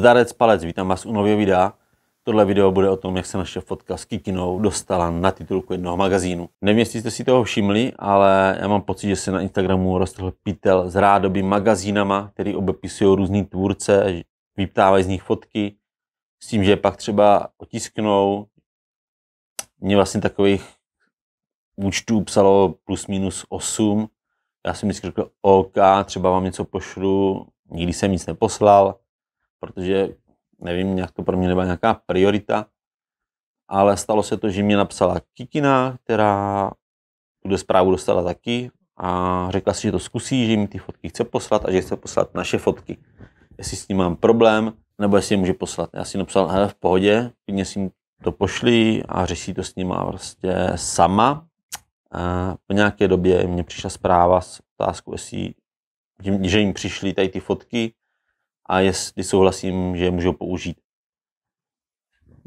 Zdarec palec, vítám vás u nového videa. Tohle video bude o tom, jak se naše fotka s Kikinou dostala na titulku jednoho magazínu. Nevím, jestli jste si toho všimli, ale já mám pocit, že se na Instagramu rostl pítel s rádoby magazínama, který obepisují různý tvůrce, vyptávají z nich fotky, s tím, že pak třeba otisknou. Mě vlastně takových účtů psalo plus minus 8. Já jsem vždycky řekl OK, třeba vám něco pošlu, nikdy jsem nic neposlal protože nevím, jak to pro mě nebyla nějaká priorita, ale stalo se to, že mě napsala Kikina, která tuhle zprávu dostala taky a řekla si, že to zkusí, že mi ty fotky chce poslat a že chce poslat naše fotky. Jestli s ním mám problém, nebo jestli je může poslat. Já si napsal, hele, v pohodě, klidně si to pošli a řeší to s nima prostě sama. A po nějaké době mě přišla zpráva s otázkou, jestli, že jim přišly tady ty fotky, a jestli souhlasím, že je můžu použít.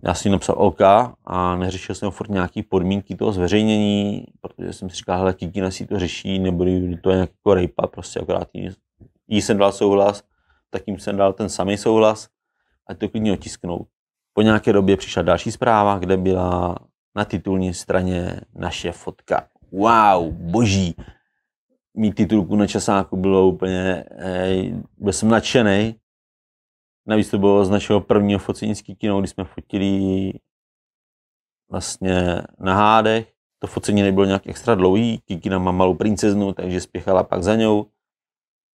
Já jsem napsal OK a neřešil jsem furt nějaký podmínky toho zveřejnění, protože jsem si říkal, hele, Kikina si to řeší, nebo to je nějaký jako rejpa, prostě akorát jí, jí jsem dal souhlas, tak jim jsem dal ten samý souhlas, a to klidně otisknou. Po nějaké době přišla další zpráva, kde byla na titulní straně naše fotka. Wow, boží. Mít titulku na časáku bylo úplně, eh, byl jsem nadšený. Navíc to bylo z našeho prvního focení kino, kdy jsme fotili vlastně na hádech. To focení nebylo nějak extra dlouhý, Kikina má malou princeznu, takže spěchala pak za ňou.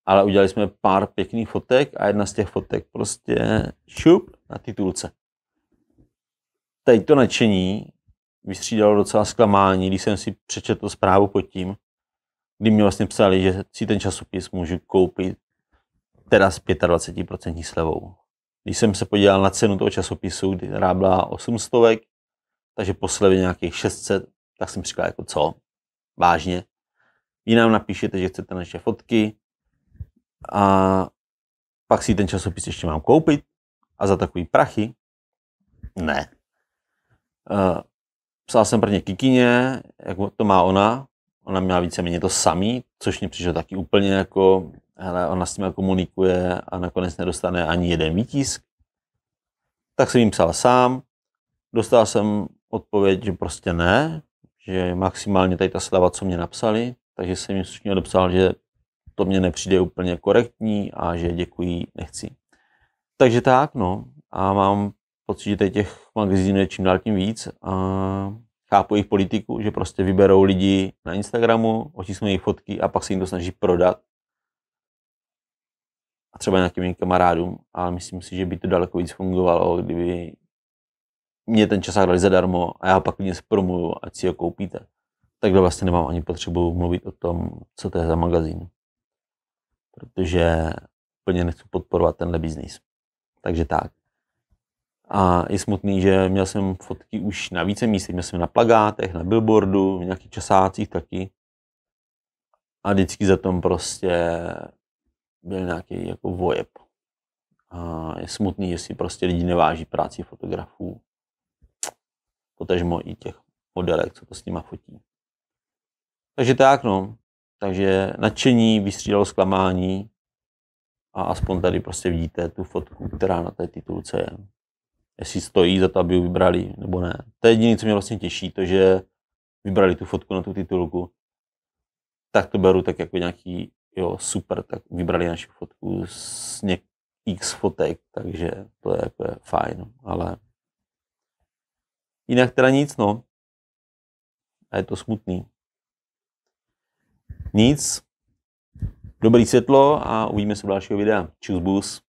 Ale udělali jsme pár pěkných fotek a jedna z těch fotek prostě šup na titulce. Teď to nadšení vystřídalo docela zklamání, když jsem si přečetl zprávu pod tím, kdy mi vlastně psali, že si ten časopis můžu koupit teda s 25% slevou. Když jsem se podíval na cenu toho časopisu, hra byla 800, takže poslevy nějakých 600, tak jsem říkal, jako co, vážně. Vy nám napíšete, že chcete naše fotky a pak si ten časopis ještě mám koupit a za takový prachy? Ne. Uh, psal jsem prvně Kikině, jak to má ona. Ona měla víceméně to samý, což mě přišlo taky úplně jako hele, ona s tím jako komunikuje a nakonec nedostane ani jeden výtisk. Tak jsem jim psal sám, dostal jsem odpověď, že prostě ne, že maximálně tady ta slava, co mě napsali, takže jsem jim slušně dopsal, že to mě nepřijde úplně korektní a že děkuji, nechci. Takže tak, no. A mám pocit, že těch magazínů je čím dál tím víc a chápu jejich politiku, že prostě vyberou lidi na Instagramu, otisknou jejich fotky a pak se jim to snaží prodat a třeba nějakým kamarádům, ale myslím si, že by to daleko víc fungovalo, kdyby mě ten časák dali zadarmo a já pak klidně zpromluvím, ať si ho koupíte. Takhle vlastně nemám ani potřebu mluvit o tom, co to je za magazín. Protože úplně nechci podporovat tenhle biznis. Takže tak. A je smutný, že měl jsem fotky už na více místech, měl jsem na plagátech, na billboardu, v nějakých časácích taky. A vždycky za tom prostě byl nějaký jako vojeb. A je smutný, že si prostě lidi neváží práci fotografů, potažmo i těch modelek, co to s nima fotí. Takže tak, no. Takže nadšení vystřídalo zklamání a aspoň tady prostě vidíte tu fotku, která na té titulce je. Jestli stojí za to, aby ji vybrali, nebo ne. To je jediné, co mě vlastně těší, to, že vybrali tu fotku na tu titulku. Tak to beru tak jako nějaký jo, super, tak vybrali naši fotku s x fotek, takže to je jako fajn, ale jinak teda nic, no. A je to smutný. Nic. Dobrý světlo a uvidíme se v dalšího videa. Čus bus.